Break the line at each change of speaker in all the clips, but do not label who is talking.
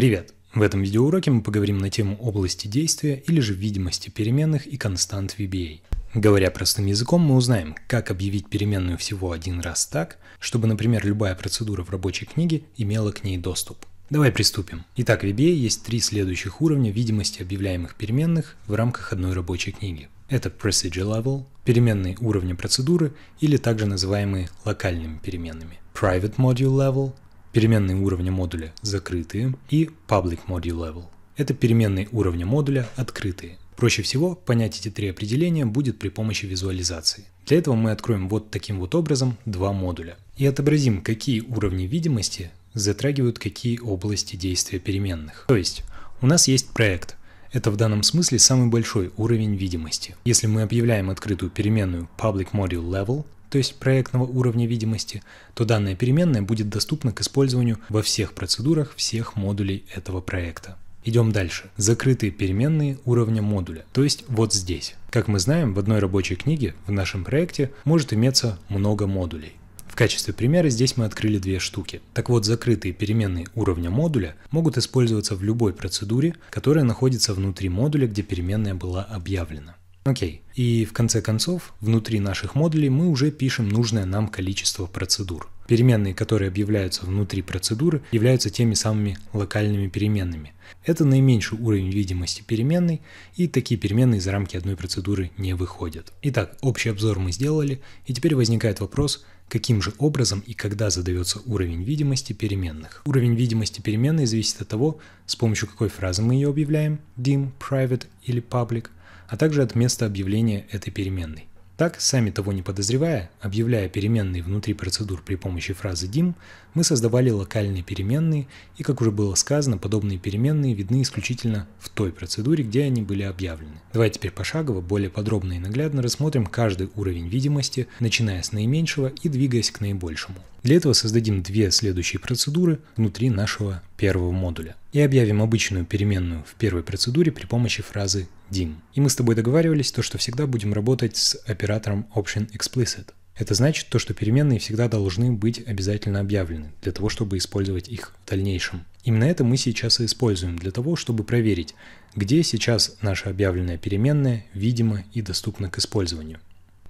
Привет! В этом видеоуроке мы поговорим на тему области действия или же видимости переменных и констант VBA. Говоря простым языком, мы узнаем, как объявить переменную всего один раз так, чтобы, например, любая процедура в рабочей книге имела к ней доступ. Давай приступим. Итак, в VBA есть три следующих уровня видимости объявляемых переменных в рамках одной рабочей книги. Это Procedure Level, переменные уровня процедуры или также называемые локальными переменными. Private Module Level, переменные уровня модуля закрытые и public module level. Это переменные уровня модуля открытые. Проще всего понять эти три определения будет при помощи визуализации. Для этого мы откроем вот таким вот образом два модуля и отобразим, какие уровни видимости затрагивают какие области действия переменных. То есть у нас есть проект. Это в данном смысле самый большой уровень видимости. Если мы объявляем открытую переменную public module level, то есть проектного уровня видимости, то данная переменная будет доступна к использованию во всех процедурах всех модулей этого проекта. Идем дальше. Закрытые переменные уровня модуля, то есть вот здесь. Как мы знаем, в одной рабочей книге в нашем проекте может иметься много модулей. В качестве примера здесь мы открыли две штуки. Так вот, закрытые переменные уровня модуля могут использоваться в любой процедуре, которая находится внутри модуля, где переменная была объявлена. Окей. И в конце концов, внутри наших модулей мы уже пишем нужное нам количество процедур. Переменные, которые объявляются внутри процедуры, являются теми самыми локальными переменными. Это наименьший уровень видимости переменной, и такие переменные за рамки одной процедуры не выходят. Итак, общий обзор мы сделали, и теперь возникает вопрос, каким же образом и когда задается уровень видимости переменных. Уровень видимости переменной зависит от того, с помощью какой фразы мы ее объявляем, dim, private или public – а также от места объявления этой переменной. Так, сами того не подозревая, объявляя переменные внутри процедур при помощи фразы dim, мы создавали локальные переменные, и, как уже было сказано, подобные переменные видны исключительно в той процедуре, где они были объявлены. Давайте теперь пошагово, более подробно и наглядно рассмотрим каждый уровень видимости, начиная с наименьшего и двигаясь к наибольшему. Для этого создадим две следующие процедуры внутри нашего первого модуля и объявим обычную переменную в первой процедуре при помощи фразы dim. И мы с тобой договаривались, то, что всегда будем работать с оператором option explicit. Это значит то, что переменные всегда должны быть обязательно объявлены для того, чтобы использовать их в дальнейшем. Именно это мы сейчас и используем для того, чтобы проверить, где сейчас наша объявленная переменная видима и доступна к использованию.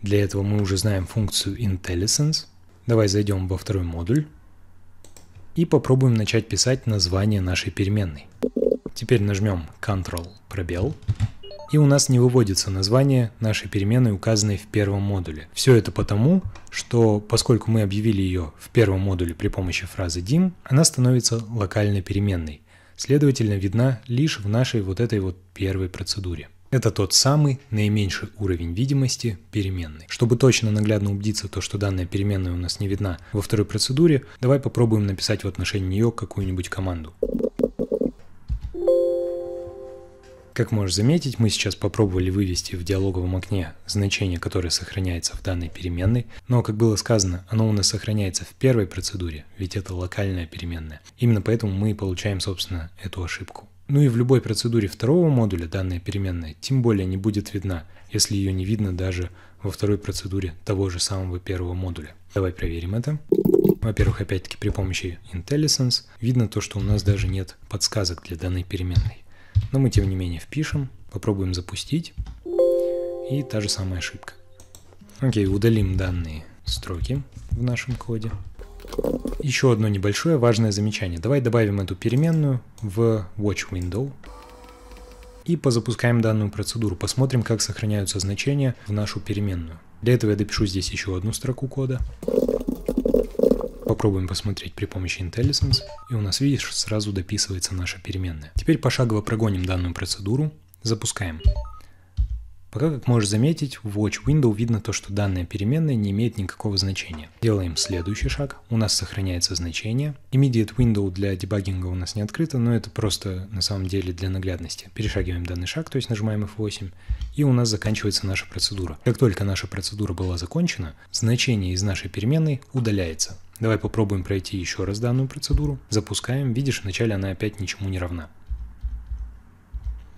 Для этого мы уже знаем функцию IntelliSense. Давай зайдем во второй модуль и попробуем начать писать название нашей переменной. Теперь нажмем Ctrl пробел, и у нас не выводится название нашей переменной, указанной в первом модуле. Все это потому, что поскольку мы объявили ее в первом модуле при помощи фразы dim, она становится локальной переменной, следовательно видна лишь в нашей вот этой вот первой процедуре. Это тот самый наименьший уровень видимости переменной. Чтобы точно наглядно убедиться то, что данная переменная у нас не видна во второй процедуре, давай попробуем написать в отношении нее какую-нибудь команду. Как можешь заметить, мы сейчас попробовали вывести в диалоговом окне значение, которое сохраняется в данной переменной, но, как было сказано, оно у нас сохраняется в первой процедуре, ведь это локальная переменная. Именно поэтому мы и получаем, собственно, эту ошибку. Ну и в любой процедуре второго модуля данная переменная тем более не будет видна, если ее не видно даже во второй процедуре того же самого первого модуля. Давай проверим это. Во-первых, опять-таки при помощи IntelliSense видно то, что у нас даже нет подсказок для данной переменной. Но мы тем не менее впишем, попробуем запустить. И та же самая ошибка. Окей, удалим данные строки в нашем коде. Еще одно небольшое важное замечание. Давай добавим эту переменную в watch window и позапускаем данную процедуру. Посмотрим, как сохраняются значения в нашу переменную. Для этого я допишу здесь еще одну строку кода. Попробуем посмотреть при помощи IntelliSense. И у нас, видишь, сразу дописывается наша переменная. Теперь пошагово прогоним данную процедуру. Запускаем. Пока, как можешь заметить, в Watch Window видно то, что данная переменная не имеет никакого значения. Делаем следующий шаг. У нас сохраняется значение. Immediate Window для дебагинга у нас не открыто, но это просто на самом деле для наглядности. Перешагиваем данный шаг, то есть нажимаем F8, и у нас заканчивается наша процедура. Как только наша процедура была закончена, значение из нашей переменной удаляется. Давай попробуем пройти еще раз данную процедуру. Запускаем. Видишь, вначале она опять ничему не равна.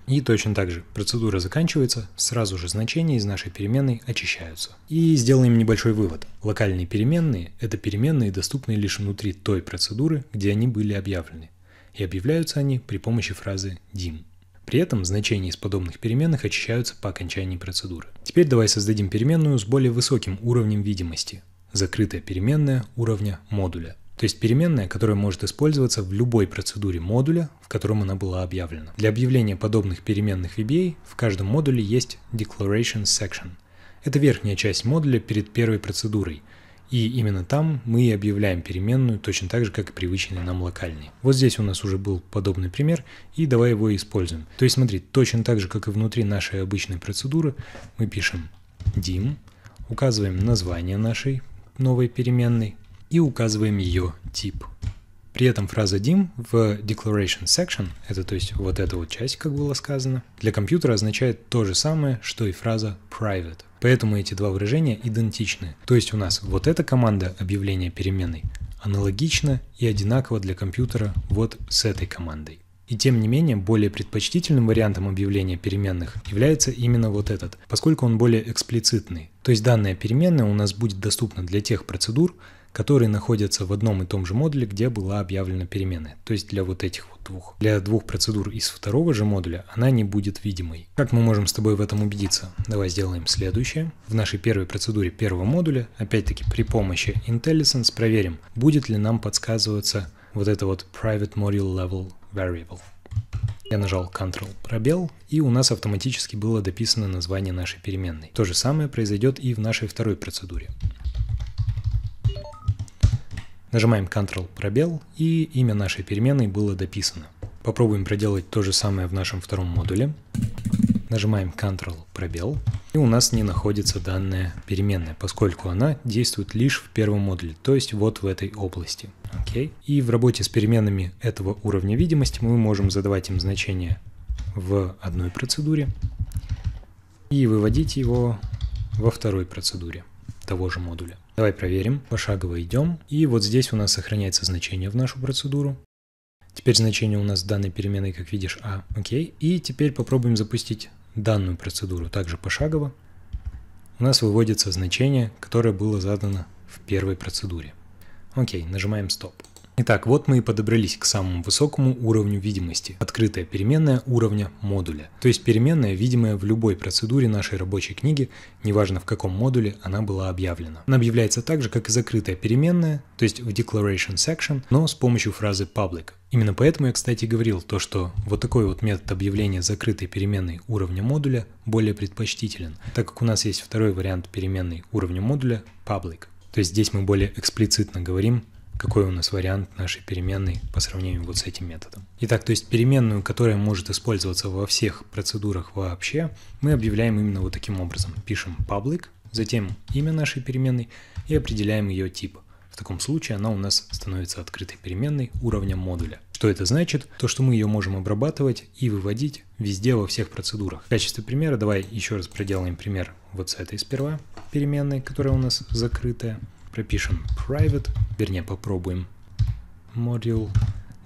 И точно так же процедура заканчивается, сразу же значения из нашей переменной очищаются. И сделаем небольшой вывод. Локальные переменные – это переменные, доступные лишь внутри той процедуры, где они были объявлены. И объявляются они при помощи фразы dim. При этом значения из подобных переменных очищаются по окончании процедуры. Теперь давай создадим переменную с более высоким уровнем видимости – закрытая переменная уровня модуля то есть переменная, которая может использоваться в любой процедуре модуля, в котором она была объявлена. Для объявления подобных переменных VBA в каждом модуле есть Declaration Section. Это верхняя часть модуля перед первой процедурой, и именно там мы и объявляем переменную, точно так же, как и привычные нам локальные. Вот здесь у нас уже был подобный пример, и давай его используем. То есть смотри, точно так же, как и внутри нашей обычной процедуры, мы пишем dim, указываем название нашей новой переменной, и указываем ее тип. При этом фраза dim в declaration section, это то есть вот эта вот часть, как было сказано, для компьютера означает то же самое, что и фраза private. Поэтому эти два выражения идентичны. То есть у нас вот эта команда объявления переменной аналогична и одинакова для компьютера вот с этой командой. И тем не менее, более предпочтительным вариантом объявления переменных является именно вот этот, поскольку он более эксплицитный. То есть данная переменная у нас будет доступна для тех процедур, которые находятся в одном и том же модуле, где была объявлена переменная. То есть для вот этих вот двух. Для двух процедур из второго же модуля она не будет видимой. Как мы можем с тобой в этом убедиться? Давай сделаем следующее. В нашей первой процедуре первого модуля, опять-таки при помощи IntelliSense проверим, будет ли нам подсказываться вот это вот Private Module Level Variable. Я нажал Ctrl пробел, и у нас автоматически было дописано название нашей переменной. То же самое произойдет и в нашей второй процедуре. Нажимаем Ctrl пробел и имя нашей переменной было дописано. Попробуем проделать то же самое в нашем втором модуле. Нажимаем Ctrl пробел и у нас не находится данная переменная, поскольку она действует лишь в первом модуле, то есть вот в этой области. Окей. Okay. И в работе с переменными этого уровня видимости мы можем задавать им значение в одной процедуре и выводить его во второй процедуре того же модуля. Давай проверим. Пошагово идем. И вот здесь у нас сохраняется значение в нашу процедуру. Теперь значение у нас данной переменной, как видишь, а. Окей. И теперь попробуем запустить данную процедуру также пошагово. У нас выводится значение, которое было задано в первой процедуре. Окей, нажимаем стоп. Итак, вот мы и подобрались к самому высокому уровню видимости. Открытая переменная уровня модуля. То есть переменная, видимая в любой процедуре нашей рабочей книги, неважно в каком модуле она была объявлена. Она объявляется так же, как и закрытая переменная, то есть в declaration section, но с помощью фразы public. Именно поэтому я, кстати, говорил то, что вот такой вот метод объявления закрытой переменной уровня модуля более предпочтителен, так как у нас есть второй вариант переменной уровня модуля public. То есть здесь мы более эксплицитно говорим какой у нас вариант нашей переменной по сравнению вот с этим методом. Итак, то есть переменную, которая может использоваться во всех процедурах вообще, мы объявляем именно вот таким образом. Пишем public, затем имя нашей переменной и определяем ее тип. В таком случае она у нас становится открытой переменной уровня модуля. Что это значит? То, что мы ее можем обрабатывать и выводить везде во всех процедурах. В качестве примера давай еще раз проделаем пример вот с этой сперва переменной, которая у нас закрытая пропишем private, вернее попробуем module,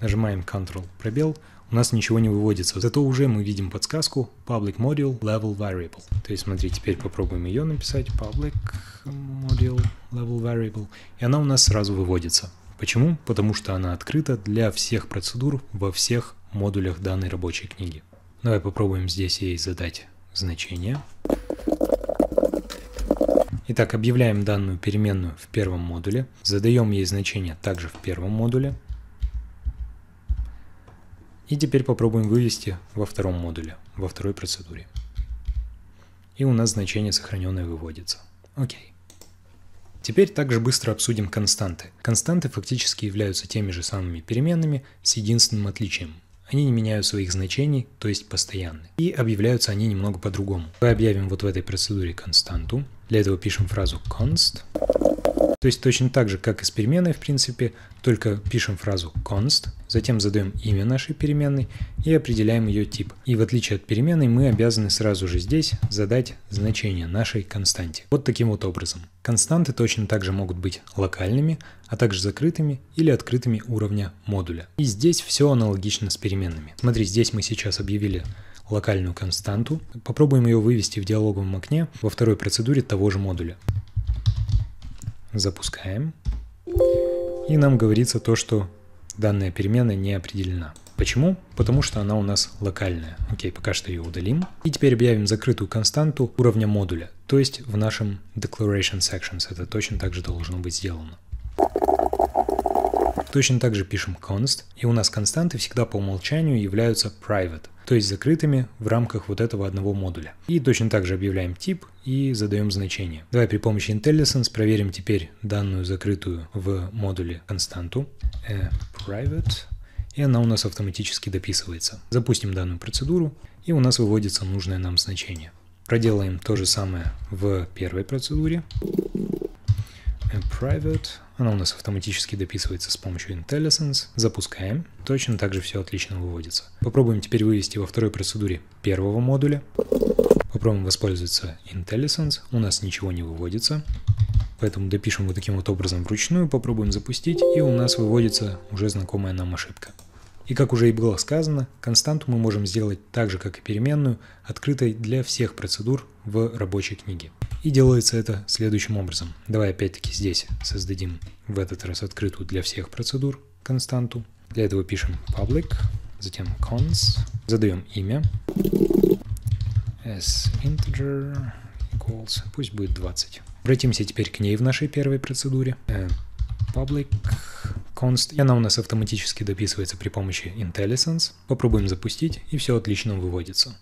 нажимаем Ctrl пробел, у нас ничего не выводится. Зато уже мы видим подсказку public module level variable. То есть смотри, теперь попробуем ее написать public module level variable, и она у нас сразу выводится. Почему? Потому что она открыта для всех процедур во всех модулях данной рабочей книги. Давай попробуем здесь ей задать значение. Итак, объявляем данную переменную в первом модуле, задаем ей значение также в первом модуле, и теперь попробуем вывести во втором модуле, во второй процедуре. И у нас значение сохраненное выводится. Окей. Теперь также быстро обсудим константы. Константы фактически являются теми же самыми переменными с единственным отличием – они не меняют своих значений, то есть постоянны. И объявляются они немного по-другому. Мы объявим вот в этой процедуре константу. Для этого пишем фразу const. То есть точно так же, как и с переменной, в принципе, только пишем фразу const, затем задаем имя нашей переменной и определяем ее тип. И в отличие от переменной, мы обязаны сразу же здесь задать значение нашей константе. Вот таким вот образом. Константы точно также могут быть локальными, а также закрытыми или открытыми уровня модуля. И здесь все аналогично с переменными. Смотри, здесь мы сейчас объявили локальную константу. Попробуем ее вывести в диалоговом окне во второй процедуре того же модуля запускаем. И нам говорится то, что данная переменная не определена. Почему? Потому что она у нас локальная. Окей, пока что ее удалим. И теперь объявим закрытую константу уровня модуля, то есть в нашем declaration sections. Это точно так же должно быть сделано. Точно так же пишем const, и у нас константы всегда по умолчанию являются private то есть закрытыми в рамках вот этого одного модуля. И точно так же объявляем тип и задаем значение. Давай при помощи IntelliSense проверим теперь данную закрытую в модуле константу э, private, и она у нас автоматически дописывается. Запустим данную процедуру, и у нас выводится нужное нам значение. Проделаем то же самое в первой процедуре. Э, private она у нас автоматически дописывается с помощью IntelliSense. Запускаем. Точно так же все отлично выводится. Попробуем теперь вывести во второй процедуре первого модуля. Попробуем воспользоваться IntelliSense. У нас ничего не выводится. Поэтому допишем вот таким вот образом вручную, попробуем запустить, и у нас выводится уже знакомая нам ошибка. И как уже и было сказано, константу мы можем сделать так же, как и переменную, открытой для всех процедур в рабочей книге. И делается это следующим образом. Давай опять-таки здесь создадим в этот раз открытую для всех процедур константу. Для этого пишем public, затем cons, задаем имя s integer equals, пусть будет 20. Обратимся теперь к ней в нашей первой процедуре. Э, public const, и она у нас автоматически дописывается при помощи IntelliSense. Попробуем запустить, и все отлично выводится.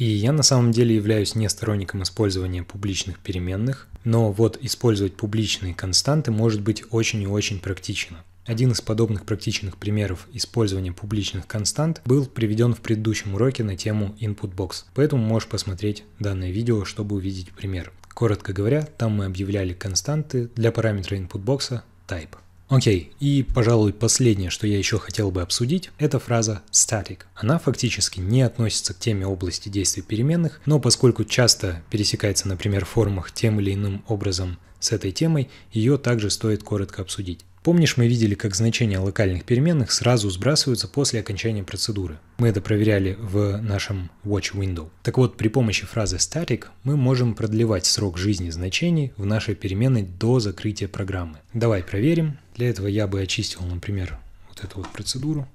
И я на самом деле являюсь не сторонником использования публичных переменных, но вот использовать публичные константы может быть очень и очень практично. Один из подобных практичных примеров использования публичных констант был приведен в предыдущем уроке на тему input box, поэтому можешь посмотреть данное видео, чтобы увидеть пример. Коротко говоря, там мы объявляли константы для параметра input InputBox type. Окей, и, пожалуй, последнее, что я еще хотел бы обсудить, это фраза static. Она фактически не относится к теме области действия переменных, но поскольку часто пересекается, например, в формах тем или иным образом с этой темой, ее также стоит коротко обсудить. Помнишь, мы видели, как значения локальных переменных сразу сбрасываются после окончания процедуры. Мы это проверяли в нашем Watch Window. Так вот, при помощи фразы static мы можем продлевать срок жизни значений в нашей переменной до закрытия программы. Давай проверим. Для этого я бы очистил, например, вот эту вот процедуру.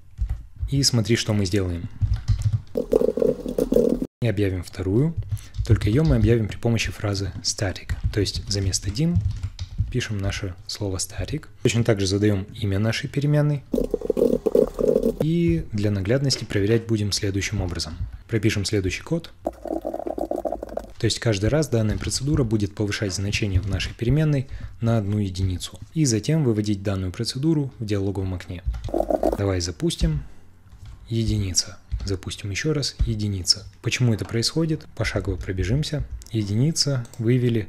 И смотри, что мы сделаем. Мы объявим вторую, только ее мы объявим при помощи фразы static. То есть за место dim пишем наше слово static. Точно так же задаем имя нашей переменной. И для наглядности проверять будем следующим образом. Пропишем следующий код. То есть каждый раз данная процедура будет повышать значение в нашей переменной на одну единицу. И затем выводить данную процедуру в диалоговом окне. Давай запустим. Единица. Запустим еще раз. Единица. Почему это происходит? Пошагово пробежимся. Единица. Вывели.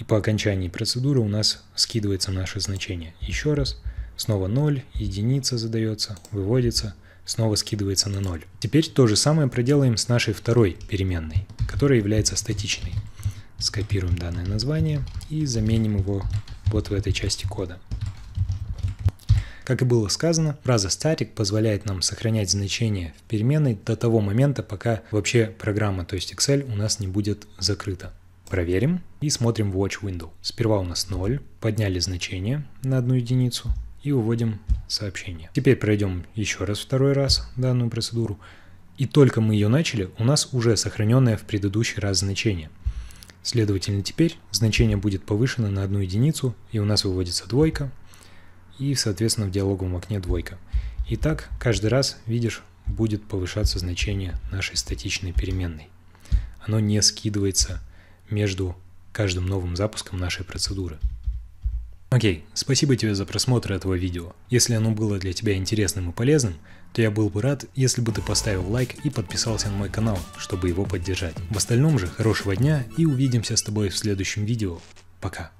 И по окончании процедуры у нас скидывается наше значение. Еще раз. Снова 0, единица задается, выводится – снова скидывается на 0. Теперь то же самое проделаем с нашей второй переменной, которая является статичной. Скопируем данное название и заменим его вот в этой части кода. Как и было сказано, фраза static позволяет нам сохранять значение в переменной до того момента, пока вообще программа, то есть Excel, у нас не будет закрыта. Проверим и смотрим в watch window. Сперва у нас 0, подняли значение на одну единицу, и уводим сообщение. Теперь пройдем еще раз второй раз данную процедуру. И только мы ее начали, у нас уже сохраненное в предыдущий раз значение. Следовательно, теперь значение будет повышено на одну единицу, и у нас выводится двойка, и, соответственно, в диалоговом окне двойка. И так каждый раз, видишь, будет повышаться значение нашей статичной переменной. Оно не скидывается между каждым новым запуском нашей процедуры. Окей, спасибо тебе за просмотр этого видео. Если оно было для тебя интересным и полезным, то я был бы рад, если бы ты поставил лайк и подписался на мой канал, чтобы его поддержать. В остальном же, хорошего дня и увидимся с тобой в следующем видео. Пока.